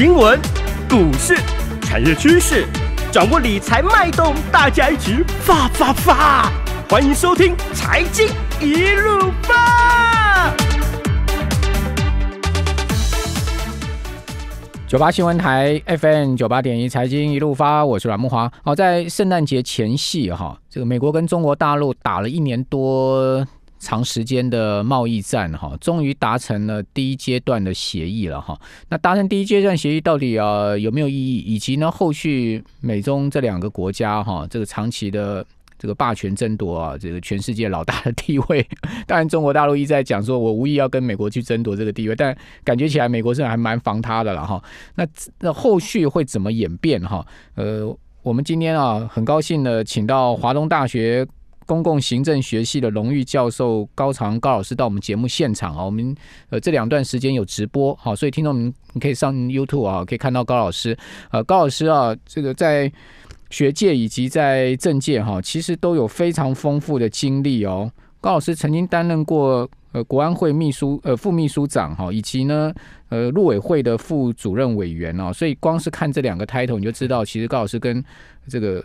新闻、股市、产业趋势，掌握理财脉动，大家一起发发发！欢迎收听《财经一路发》。九八新闻台 FM 九八点一，《财经一路发》，我是阮木华。好，在圣诞节前夕，哈，这个美国跟中国大陆打了一年多。长时间的贸易战，哈，终于达成了第一阶段的协议了，哈。那达成第一阶段协议到底啊有没有意义？以及呢，后续美中这两个国家，哈，这个长期的这个霸权争夺啊，这个全世界老大的地位，当然中国大陆一直在讲说，我无意要跟美国去争夺这个地位，但感觉起来美国甚至还蛮防他的了，哈。那那后续会怎么演变，哈？呃，我们今天啊，很高兴的请到华东大学。公共行政学系的荣誉教授高长高老师到我们节目现场啊，我们呃这两段时间有直播，好，所以听众们你可以上 YouTube 啊，可以看到高老师，呃，高老师啊，这个在学界以及在政界哈，其实都有非常丰富的经历哦。高老师曾经担任过呃国安会秘书呃副秘书长哈，以及呢呃陆委会的副主任委员哦，所以光是看这两个 title 你就知道，其实高老师跟这个。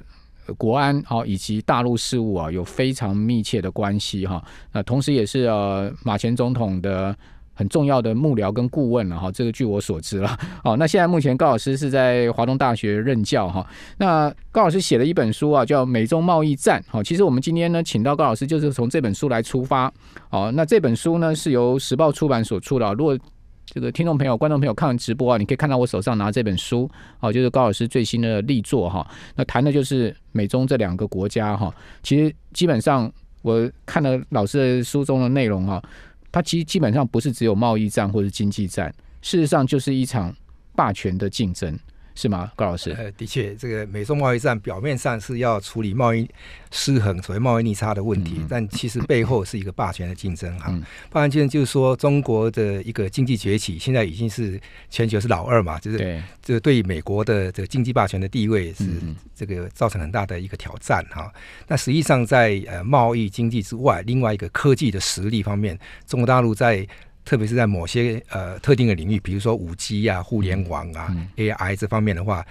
国安啊，以及大陆事务啊，有非常密切的关系哈。那同时也是呃马前总统的很重要的幕僚跟顾问了哈。这个据我所知了。好，那现在目前高老师是在华东大学任教哈。那高老师写了一本书啊，叫《美中贸易战》。好，其实我们今天呢，请到高老师就是从这本书来出发。好，那这本书呢，是由时报出版所出的。如果这个听众朋友、观众朋友，看完直播啊，你可以看到我手上拿这本书，好，就是高老师最新的力作哈。那谈的就是美中这两个国家哈，其实基本上我看了老师的书中的内容啊，它其实基本上不是只有贸易战或者经济战，事实上就是一场霸权的竞争。是吗，高老师？呃，的确，这个美中贸易战表面上是要处理贸易失衡、所谓贸易逆差的问题，但其实背后是一个霸权的竞争哈。霸权竞争就是说，中国的一个经济崛起，现在已经是全球是老二嘛，就是就是对美国的这个经济霸权的地位是这个造成很大的一个挑战哈。那实际上在呃贸易经济之外，另外一个科技的实力方面，中国大陆在。特别是在某些呃特定的领域，比如说五 G 啊、互联网啊、AI 这方面的话，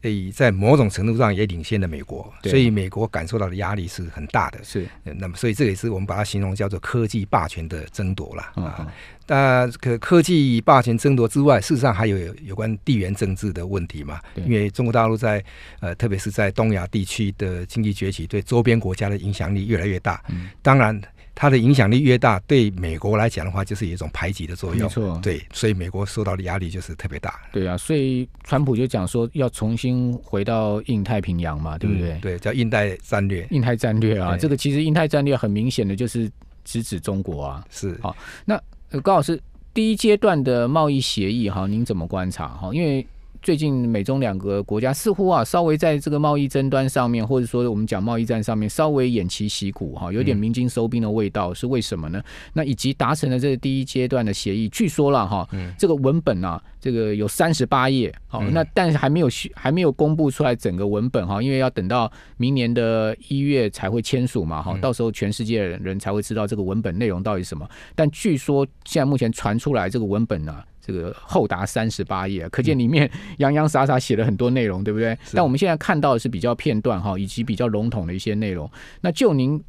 呃，在某种程度上也领先了美国，所以美国感受到的压力是很大的。是，那么所以这也是我们把它形容叫做科技霸权的争夺了啊。那科科技霸权争夺之外，事实上还有有关地缘政治的问题嘛？因为中国大陆在呃，特别是在东亚地区的经济崛起，对周边国家的影响力越来越大。当然。它的影响力越大，对美国来讲的话，就是一种排挤的作用。没错，对，所以美国受到的压力就是特别大。对啊，所以川普就讲说要重新回到印太平洋嘛，对不对？对，叫印太战略。印太战略啊，这个其实印太战略很明显的就是直指中国啊。是。好，那高老师，第一阶段的贸易协议哈，您怎么观察哈？因为。最近美中两个国家似乎啊，稍微在这个贸易争端上面，或者说我们讲贸易战上面，稍微偃旗息鼓哈，有点鸣金收兵的味道，是为什么呢？那以及达成了这个第一阶段的协议，据说了哈，这个文本啊，这个有三十八页，好，那但是还没有还没有公布出来整个文本哈，因为要等到明年的一月才会签署嘛哈，到时候全世界人才会知道这个文本内容到底什么。但据说现在目前传出来这个文本呢。这个厚达三十八页，可见里面洋洋洒洒写了很多内容，对不对？但我们现在看到的是比较片段哈，以及比较笼统的一些内容。那就您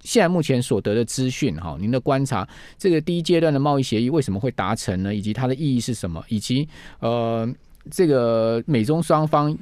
现在目前所得的资讯哈，您的观察，这个第一阶段的贸易协议为什么会达成呢？以及它的意义是什么？以及呃，这个美中双方。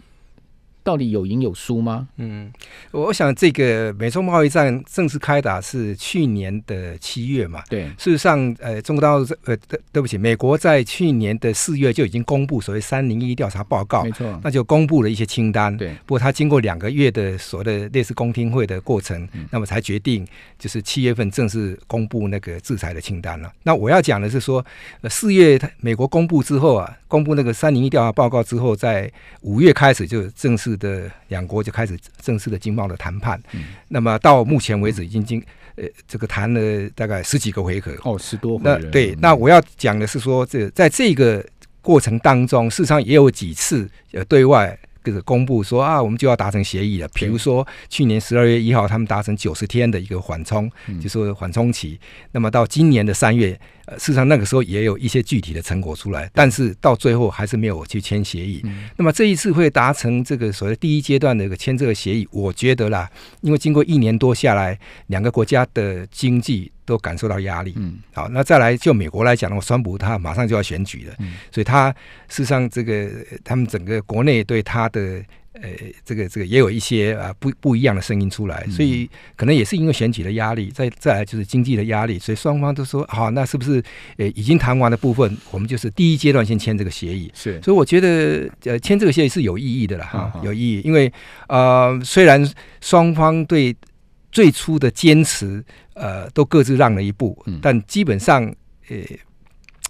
到底有赢有输吗？嗯，我想这个美中贸易战正式开打是去年的七月嘛？对。事实上，呃，中国大陆呃，对对不起，美国在去年的四月就已经公布所谓三零一调查报告，没错。那就公布了一些清单。对。不过他经过两个月的所谓的类似公听会的过程，那么才决定就是七月份正式公布那个制裁的清单了。那我要讲的是说，呃，四月他美国公布之后啊，公布那个三零一调查报告之后，在五月开始就正式。的两国就开始正式的经贸的谈判，那么到目前为止已经经呃这个谈了大概十几个回合哦十多那对那我要讲的是说这在这个过程当中，事实上也有几次呃对外这个公布说啊我们就要达成协议了，比如说去年十二月一号他们达成九十天的一个缓冲，就是缓冲期，那么到今年的三月。呃，事实上那个时候也有一些具体的成果出来，但是到最后还是没有去签协议。那么这一次会达成这个所谓第一阶段的一个签这个协议，我觉得啦，因为经过一年多下来，两个国家的经济都感受到压力。嗯，好，那再来就美国来讲的我川普他马上就要选举了，所以他事实上这个他们整个国内对他的。呃，这个这个也有一些啊不不一样的声音出来，所以可能也是因为选举的压力，再再来就是经济的压力，所以双方都说好，那是不是呃已经谈完的部分，我们就是第一阶段先签这个协议，是，所以我觉得呃签这个协议是有意义的了哈，有意义，因为呃虽然双方对最初的坚持呃都各自让了一步，但基本上呃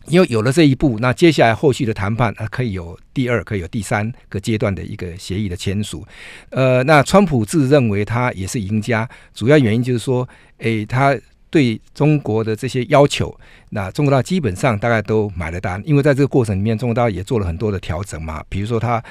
因为有了这一步，那接下来后续的谈判啊，可以有第二，可以有第三个阶段的一个协议的签署。呃，那川普自认为他也是赢家，主要原因就是说，诶，他对中国的这些要求。那中国大陆基本上大概都买了单，因为在这个过程里面，中国大陆也做了很多的调整嘛，比如说它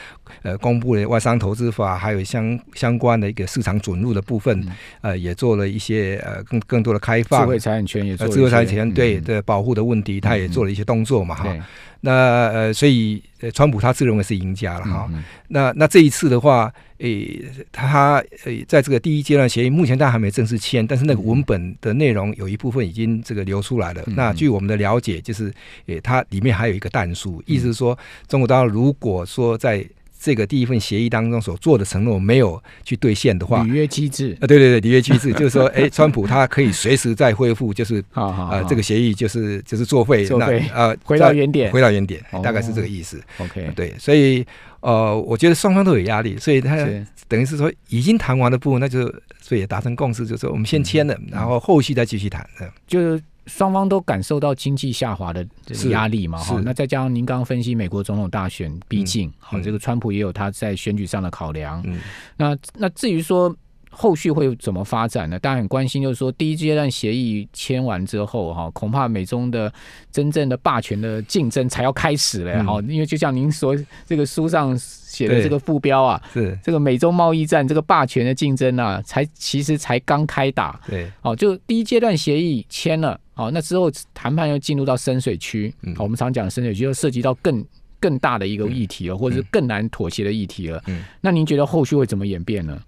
呃公布了外商投资法，还有相相关的一个市场准入的部分，呃，也做了一些呃更更多的开放。知识产权也做。知识产权对的保护的问题，他也做了一些动作嘛哈。那呃，所以川普他自认为是赢家了哈。那那这一次的话，诶，他诶在这个第一阶段协议，目前大家还没正式签，但是那个文本的内容有一部分已经这个流出来了。那据我们的了解就是，诶，它里面还有一个弹数，意思是说，中国大陆如果说在这个第一份协议当中所做的承诺没有去兑现的话，履约机制啊，对对对，履约机制 就是说，诶，川普他可以随时再恢复，就是啊，这个协议就是就是作废，那呃，回到原点，回到原点，大概是这个意思。OK，对，所以呃，我觉得双方都有压力，所以他等于是说已经谈完的部分，那就所以也达成共识，就是说我们先签了，然后后续再继续谈，就是。双方都感受到经济下滑的压力嘛？哈，那再加上您刚刚分析美国总统大选逼近，好，这个川普也有他在选举上的考量。嗯，那那至于说后续会怎么发展呢？大家很关心，就是说第一阶段协议签完之后，哈，恐怕美中的真正的霸权的竞争才要开始了。哈，因为就像您所这个书上写的这个副标啊，是这个美洲贸易战这个霸权的竞争啊，才其实才刚开打。对，哦，就第一阶段协议签了。哦，那之后谈判又进入到深水区，好，我们常讲深水区，又涉及到更更大的一个议题了，或者是更难妥协的议题了。嗯，那您觉得后续会怎么演变呢？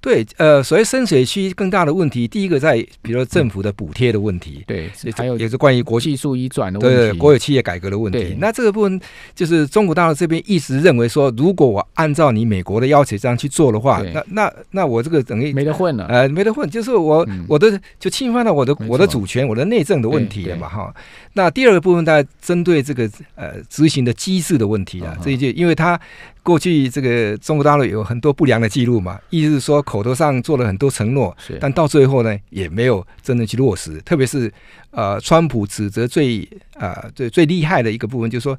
对，呃，所谓深水区更大的问题，第一个在比如政府的补贴的问题，对，是还有也是关于国技术一转的问题，国有企业改革的问题。那这个部分就是中国大陆这边一直认为说，如果我按照你美国的要求这样去做的话，那那那我这个等于没得混了，呃，没得混，就是我我的就侵犯了我的我的主权、我的内政的问题了嘛，哈。那第二个部分，大家针对这个呃执行的机制的问题啊，这一届因为它。过去这个中国大陆有很多不良的记录嘛，意思是说口头上做了很多承诺，但到最后呢也没有真的去落实。特别是呃，川普指责最呃最最厉害的一个部分，就是说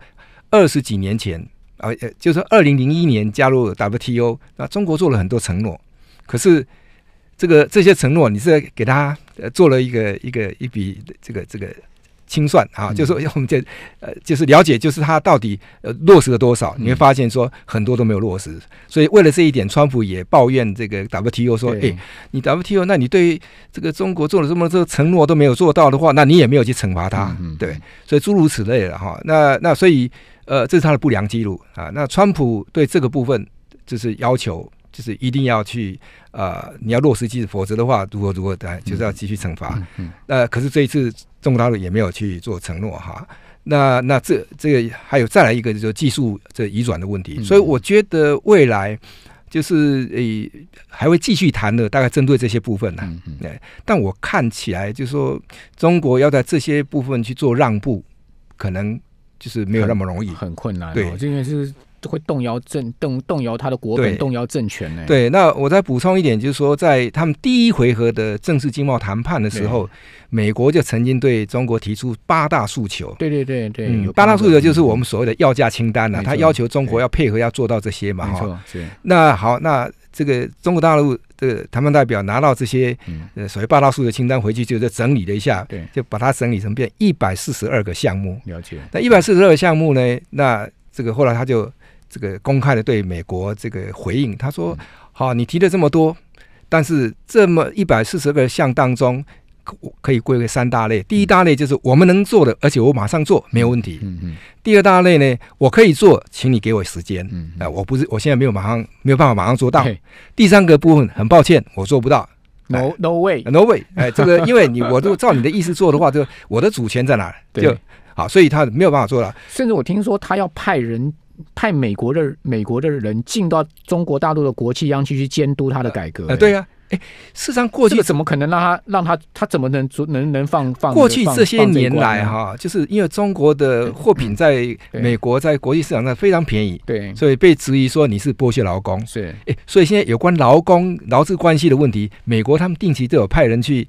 二十几年前啊，就是二零零一年加入 WTO，那中国做了很多承诺，可是这个这些承诺你是给他呃做了一个一个一笔这个这个。清算啊，就说 我们这呃，就是了解，就是他到底呃落实了多少？你会发现说很多都没有落实，所以为了这一点，川普也抱怨这个 WTO 说：“哎，你 WTO，那你对这个中国做了这么多承诺都没有做到的话，那你也没有去惩罚他，对？所以诸如此类的哈。那那所以呃，这是他的不良记录啊。那川普对这个部分就是要求。”就是一定要去呃，你要落实机制，否则的话，如何如何的，就是要继续惩罚。嗯呃，可是这一次中国大陆也没有去做承诺哈。那那这这个还有再来一个就是技术这移转的问题，所以我觉得未来就是诶还会继续谈的，大概针对这些部分呢。哎，但我看起来就是说，中国要在这些部分去做让步，可能就是没有那么容易，很困难。对，这个是。会动摇政动动摇他的国本，动摇政权呢？对，那我再补充一点，就是说，在他们第一回合的正式经贸谈判的时候，美国就曾经对中国提出八大诉求。对对对对，八大诉求就是我们所谓的要价清单呐，他要求中国要配合要做到这些嘛。没错。那好，那这个中国大陆这个谈判代表拿到这些呃所谓八大诉求清单回去，就整理了一下，对，就把它整理成变一百四十二个项目。了解。那一百四十二个项目呢？那这个后来他就。这个公开的对美国这个回应，他说：“好，你提了这么多，但是这么一百四十个项当中，可以归为三大类。第一大类就是我们能做的，而且我马上做，没有问题。第二大类呢，我可以做，请你给我时间。嗯、哎，我不是，我现在没有马上没有办法马上做到。第三个部分，很抱歉，我做不到。No no way no way。哎，这个因为你，我都照你的意思做的话，就我的主权在哪？对，好，所以他没有办法做了。甚至我听说他要派人。派美国的美国的人进到中国大陆的国企央企去监督他的改革对呀，哎，事实上过去怎么可能让他让他他怎么能能能放放过去这些年来哈，就是因为中国的货品在美国在国际市场上非常便宜，对，所以被质疑说你是剥削劳工，是，哎，所以现在有关劳工劳资关系的问题，美国他们定期都有派人去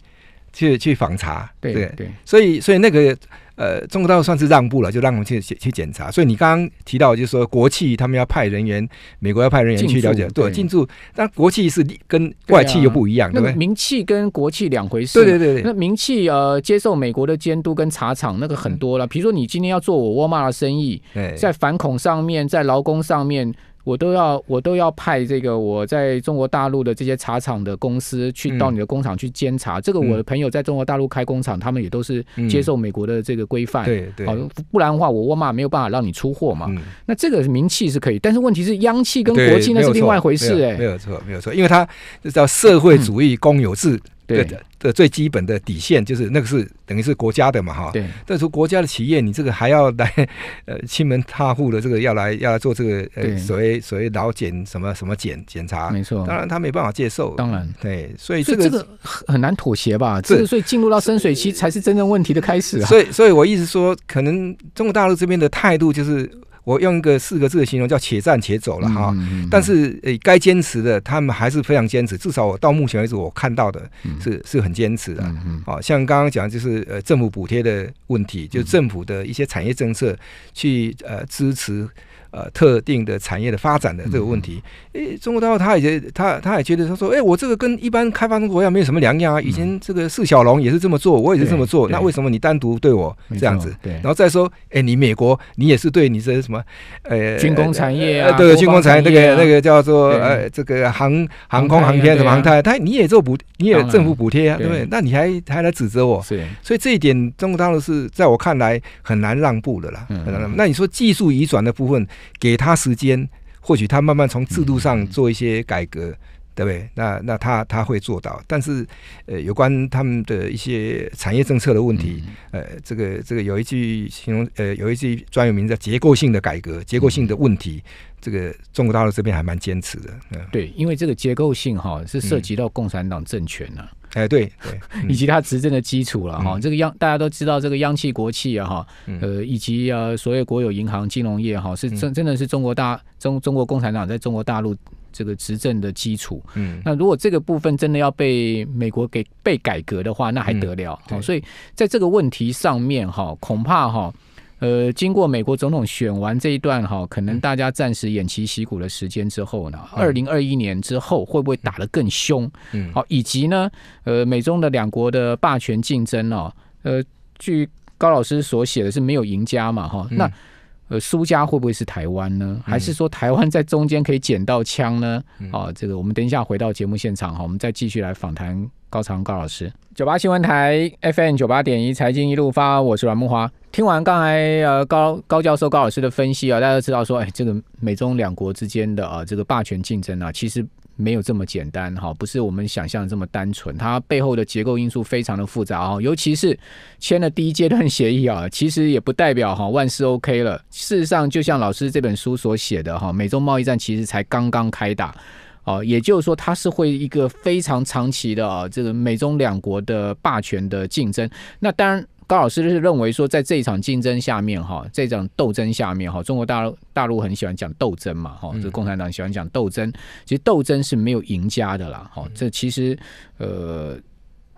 去去访查，对对，所以所以那个。呃，中国大陆算是让步了，就让我们去去检查。所以你刚刚提到，就是说国企他们要派人员，美国要派人员去了解，对，进驻。但国企是跟外企又不一样，对不对？民企跟国企两回事。对对对对。那民企呃，接受美国的监督跟茶厂那个很多了，比如说你今天要做我沃尔玛的生意，在反恐上面，在劳工上面。我都要，我都要派这个我在中国大陆的这些茶厂的公司去到你的工厂去监察。这个我的朋友在中国大陆开工厂，他们也都是接受美国的这个规范。对对，不然的话，我沃尔玛没有办法让你出货嘛。那这个名气是可以，但是问题是央企跟国企那是另外一回事哎。没有错，没有错，因为它叫社会主义公有制。对的，的最基本的底线就是那个是等于是国家的嘛哈。对，但说国家的企业，你这个还要来，呃，亲门踏户的这个要来要做这个呃所谓所谓劳检什么什么检检查，没错。当然他没办法接受，当然对，所以这个这个很难妥协吧。这个所以进入到深水期才是真正问题的开始。所以，所以我一直说，可能中国大陆这边的态度就是。我用一个四个字的形容叫“且战且走了”哈，但是呃，该坚持的他们还是非常坚持，至少我到目前为止我看到的是是很坚持的。哦，像刚刚讲就是呃，政府补贴的问题，就政府的一些产业政策去呃支持。呃，特定的产业的发展的这个问题，哎，中国大陆他也他他也觉得他说，哎，我这个跟一般开发中国家没有什么两样啊，以前这个释小龙也是这么做，我也是这么做，那为什么你单独对我这样子？对，然后再说，哎，你美国，你也是对，你这什么呃军工产业啊？对，军工产那个那个叫做呃这个航航空航天什么航太，他你也做补，你也政府补贴啊，对不对？那你还还来指责我？是，所以这一点中国大陆是在我看来很难让步的啦。嗯，那你说技术移转的部分。给他时间，或许他慢慢从制度上做一些改革，对不对？那那他他会做到。但是，呃，有关他们的一些产业政策的问题，呃，这个这个有一句形容，呃，有一句专有名词，结构性的改革，结构性的问题，这个中国大陆这边还蛮坚持的。对，因为这个结构性哈是涉及到共产党政权呐。哎，对对，以及他执政的基础了哈。这个央大家都知道，这个央企国企啊哈，呃，以及啊，所有国有银行金融业哈，是真真的是中国大中中国共产党在中国大陆这个执政的基础。嗯，那如果这个部分真的要被美国给被改革的话，那还得了？所以在这个问题上面哈，恐怕哈。呃，经过美国总统选完这一段哈，可能大家暂时偃旗息鼓的时间之后呢，二零二一年之后会不会打得更凶？嗯，好，以及呢，呃，美中的两国的霸权竞争哦，呃，据高老师所写的是没有赢家嘛哈，那呃，输家会不会是台湾呢？还是说台湾在中间可以捡到枪呢？啊，这个我们等一下回到节目现场哈，我们再继续来访谈高长高老师。九八新闻台 F N 九八点一财经一路发，我是阮木华。听完刚才呃高高教授高老师的分析啊，大家都知道说，哎，这个美中两国之间的啊这个霸权竞争啊，其实没有这么简单哈，不是我们想象这么单纯，它背后的结构因素非常的复杂哈，尤其是签了第一阶段协议啊，其实也不代表哈万事 OK 了。事实上，就像老师这本书所写的哈，美中贸易战其实才刚刚开打，哦，也就是说它是会一个非常长期的啊，这个美中两国的霸权的竞争。那当然。高老师是认为说，在这一场竞争下面哈，这场斗争下面哈，中国大陆大陆很喜欢讲斗争嘛哈，这共产党喜欢讲斗争，其实斗争是没有赢家的啦哈。这其实呃，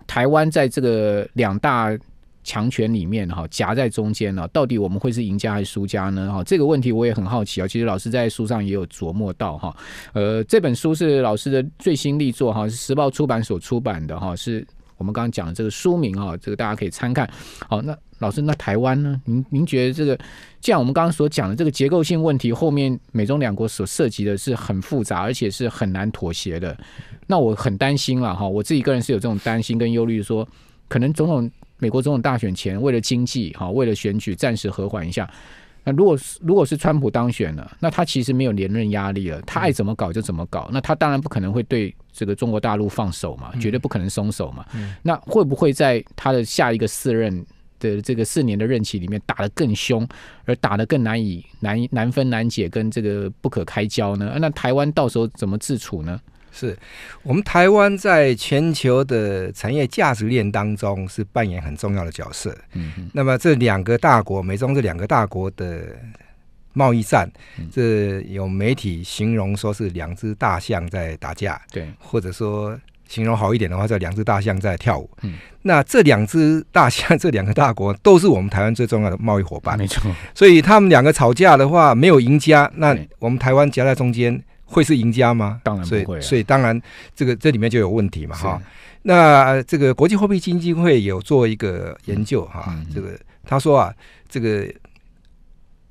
台湾在这个两大强权里面哈，夹在中间呢，到底我们会是赢家还是输家呢？哈，这个问题我也很好奇啊。其实老师在书上也有琢磨到哈，呃，这本书是老师的最新力作哈，是时报出版所出版的哈，是。我们刚刚讲的这个书名啊，这个大家可以参看。好，那老师，那台湾呢？您您觉得这个？既然我们刚刚所讲的这个结构性问题后面，美中两国所涉及的是很复杂，而且是很难妥协的，那我很担心了哈。我自己个人是有这种担心跟忧虑，说可能总统美国总统大选前，为了经济，哈，为了选举，暂时和缓一下。那如果是如果是川普当选了，那他其实没有连任压力了，他爱怎么搞就怎么搞，那他当然不可能会对这个中国大陆放手嘛，绝对不可能松手嘛。那会不会在他的下一个四任的这个四年的任期里面打得更凶，而打得更难以难难分难解跟这个不可开交呢？那台湾到时候怎么自处呢？是我们台湾在全球的产业价值链当中是扮演很重要的角色。嗯，那么这两个大国，美中这两个大国的贸易战，这有媒体形容说是两只大象在打架，对，或者说形容好一点的话，叫两只大象在跳舞。嗯，那这两只大象，这两个大国都是我们台湾最重要的贸易伙伴，没错。所以他们两个吵架的话，没有赢家，那我们台湾夹在中间。会是赢家吗？当然不会。所以当然，这个这里面就有问题嘛？哈，那这个国际货币基金会有做一个研究哈，这个他说啊，这个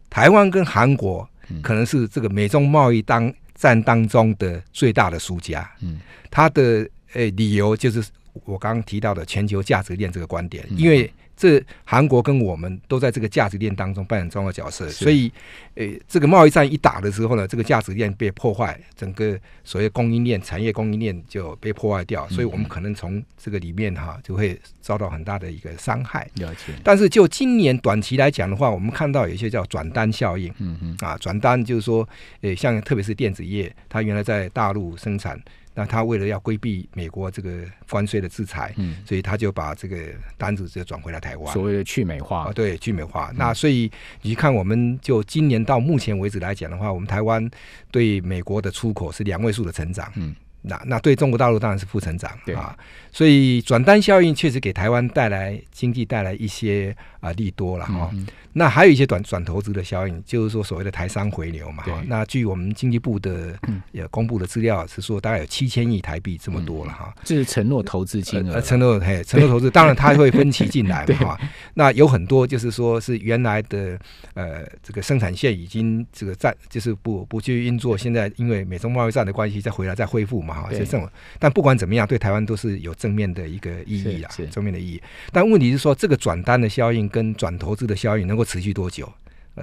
台湾跟韩国可能是这个美中贸易当战当中的最大的输家。嗯，他的呃理由就是我刚刚提到的全球价值链这个观点，因为。这韩国跟我们都在这个价值链当中扮演重要角色，所以，呃，这个贸易战一打的时候呢，这个价值链被破坏，整个所谓供应链、产业供应链就被破坏掉，所以我们可能从这个里面哈就会遭到很大的一个伤害。了解。但是就今年短期来讲的话，我们看到有一些叫转单效应，嗯嗯，啊，转单就是说，呃，像特别是电子业，它原来在大陆生产。那他为了要规避美国这个关税的制裁，所以他就把这个单子就转回了台湾，所谓的去美化啊，对，去美化。那所以一看，我们就今年到目前为止来讲的话，我们台湾对美国的出口是两位数的成长。嗯。那那对中国大陆当然是负成长，对啊，所以转单效应确实给台湾带来经济带来一些啊利多了哈。那还有一些转转投资的效应，就是说所谓的台商回流嘛。那据我们经济部的也公布的资料是说，大概有七千亿台币这么多了哈。这是承诺投资金额，承诺嘿，承诺投资，当然它会分期进来嘛。那有很多就是说是原来的呃这个生产线已经这个在就是不不去运作，现在因为美中贸易战的关系再回来再恢复嘛。啊，就这么。但不管怎么样，对台湾都是有正面的一个意义啊，正面的意义。但问题是说，这个转单的效应跟转投资的效应能够持续多久？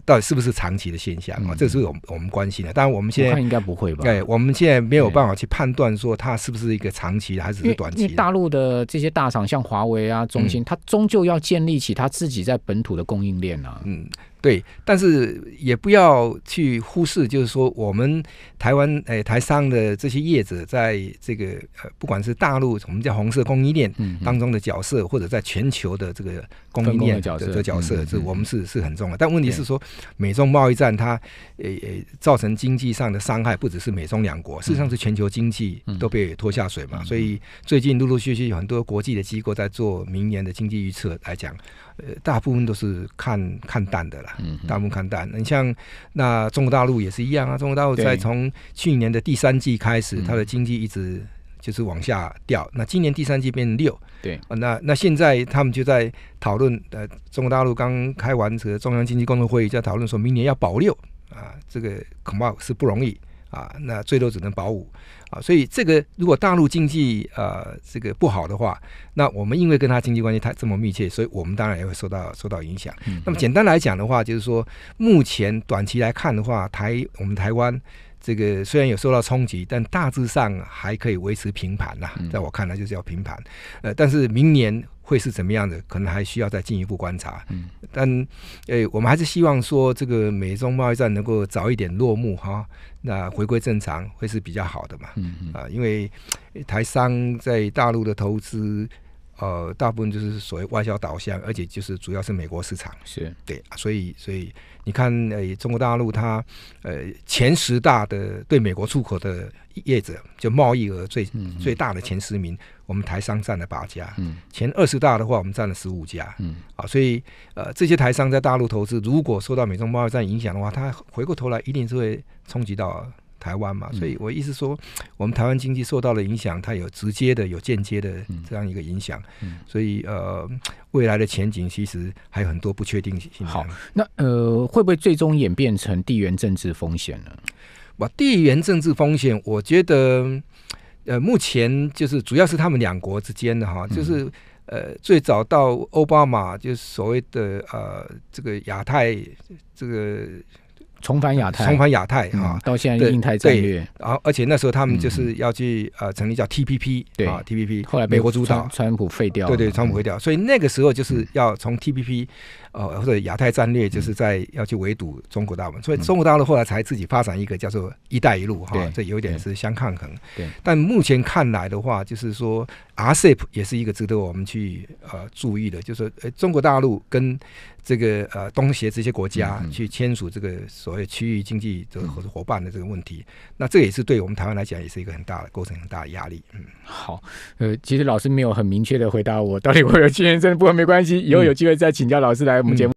到底是不是长期的现象？啊，这是我我们关心的。当然，我们现在应该不会吧？对，我们现在没有办法去判断说它是不是一个长期，还一是短期。因为大陆的这些大厂，像华为啊、中兴，它终究要建立起它自己在本土的供应链啊。嗯。对，但是也不要去忽视，就是说，我们台湾诶台商的这些业者，在这个呃，不管是大陆我们叫红色供应链当中的角色，或者在全球的这个。供应链的这角色，这我们是是很重要。但问题是说，美中贸易战它，呃呃，造成经济上的伤害，不只是美中两国，事实上是全球经济都被拖下水嘛。所以最近陆陆续续有很多国际的机构在做明年的经济预测来讲，呃，大部分都是看看淡的啦，大部分看淡。你像那中国大陆也是一样啊，中国大陆在从去年的第三季开始，它的经济一直。就是往下掉，那今年第三季变成六，对，那那现在他们就在讨论，呃，中国大陆刚开完这个中央经济工作会议，在讨论说明年要保六，啊，这个恐怕是不容易啊，那最多只能保五，啊，所以这个如果大陆经济呃这个不好的话，那我们因为跟他经济关系太这么密切，所以我们当然也会受到受到影响。那么简单来讲的话，就是说目前短期来看的话，台我们台湾。这个虽然有受到冲击，但大致上还可以维持平盘呐。在我看来就是要平盘，呃，但是明年会是怎么样的，可能还需要再进一步观察。嗯，但，我们还是希望说这个美中贸易战能够早一点落幕哈，那回归正常会是比较好的嘛。嗯嗯啊，因为台商在大陆的投资。呃，大部分就是所谓外销导向，而且就是主要是美国市场。是对，所以所以你看，呃，中国大陆它呃前十大的对美国出口的业者，就贸易额最最大的前十名，我们台商占了八家。嗯，前二十大的话，我们占了十五家。嗯，啊，所以呃这些台商在大陆投资，如果受到美中贸易战影响的话，它回过头来一定是会冲击到。台湾嘛，所以我意思说，我们台湾经济受到了影响，它有直接的，有间接的这样一个影响。所以呃，未来的前景其实还有很多不确定性。好，那呃，会不会最终演变成地缘政治风险呢？哇，地缘政治风险，我觉得呃，目前就是主要是他们两国之间的哈，就是呃，最早到奥巴马，就是所谓的呃，这个亚太这个。重返亚太，重返亚太啊！到现在印太战略，然后而且那时候他们就是要去呃成立叫 TPP，对啊，TPP 后来美国主导，川普废掉，对对，川普废掉，所以那个时候就是要从 TPP 呃或者亚太战略，就是在要去围堵中国大陆，所以中国大陆后来才自己发展一个叫做“一带一路”哈，这有点是相抗衡。对，但目前看来的话，就是说 RCEP 也是一个值得我们去呃注意的，就是呃中国大陆跟。这个呃，东协这些国家去签署这个所谓区域经济这个合作伙伴的这个问题，那这也是对我们台湾来讲，也是一个很大的构成，很大的压力。嗯，好，呃，其实老师没有很明确的回答我到底会有经验，这的，不过没关系，以后有机会再请教老师来我们节目。